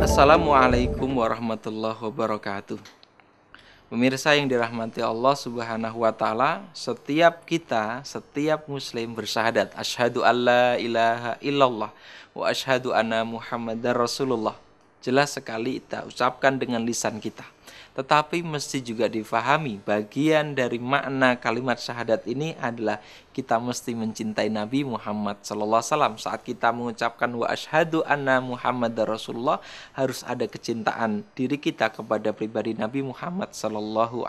Assalamualaikum warahmatullahi wabarakatuh. Pemirsa yang dirahmati Allah Subhanahu wa taala, setiap kita, setiap muslim bersahadat asyhadu alla ilaha illallah wa asyhadu anna muhammadar rasulullah jelas sekali kita ucapkan dengan lisan kita. Tetapi mesti juga difahami bagian dari makna kalimat syahadat ini adalah kita mesti mencintai Nabi Muhammad SAW. Saat kita mengucapkan wa ashadu anna Muhammad Rasulullah harus ada kecintaan diri kita kepada pribadi Nabi Muhammad SAW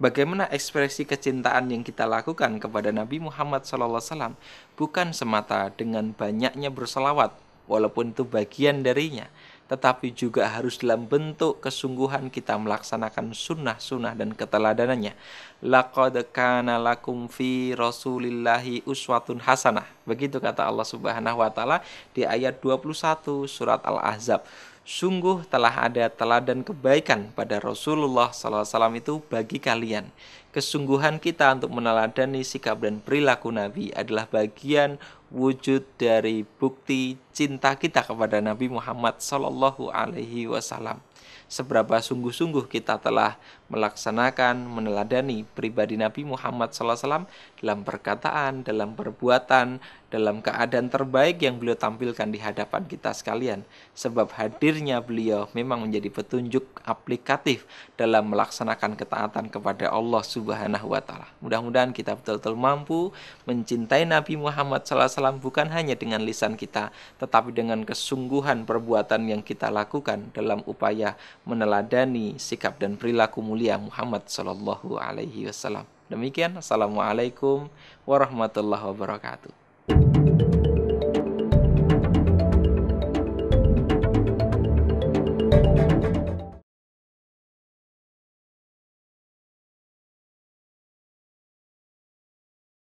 bagaimana ekspresi kecintaan yang kita lakukan kepada Nabi Muhammad SAW bukan semata dengan banyaknya berselawat, walaupun itu bagian darinya, tetapi juga harus dalam bentuk kesungguhan kita melaksanakan sunnah-sunnah dan keteladanannya. Laqad kana lakum fi rasulillahi uswatun hasanah. Begitu kata Allah Subhanahu wa taala di ayat 21 surat Al-Ahzab sungguh telah ada teladan kebaikan pada Rasulullah SAW itu bagi kalian. Kesungguhan kita untuk meneladani sikap dan perilaku Nabi adalah bagian wujud dari bukti cinta kita kepada Nabi Muhammad SAW seberapa sungguh-sungguh kita telah melaksanakan, meneladani pribadi Nabi Muhammad SAW dalam perkataan, dalam perbuatan, dalam keadaan terbaik yang beliau tampilkan di hadapan kita sekalian. Sebab hadirnya beliau memang menjadi petunjuk aplikatif dalam melaksanakan ketaatan kepada Allah Subhanahu wa taala. Mudah-mudahan kita betul-betul mampu mencintai Nabi Muhammad SAW bukan hanya dengan lisan kita, tetapi dengan kesungguhan perbuatan yang kita lakukan dalam upaya meneladani sikap dan perilaku mulia Muhammad Sallallahu Alaihi Wasallam. Demikian, assalamualaikum warahmatullahi wabarakatuh.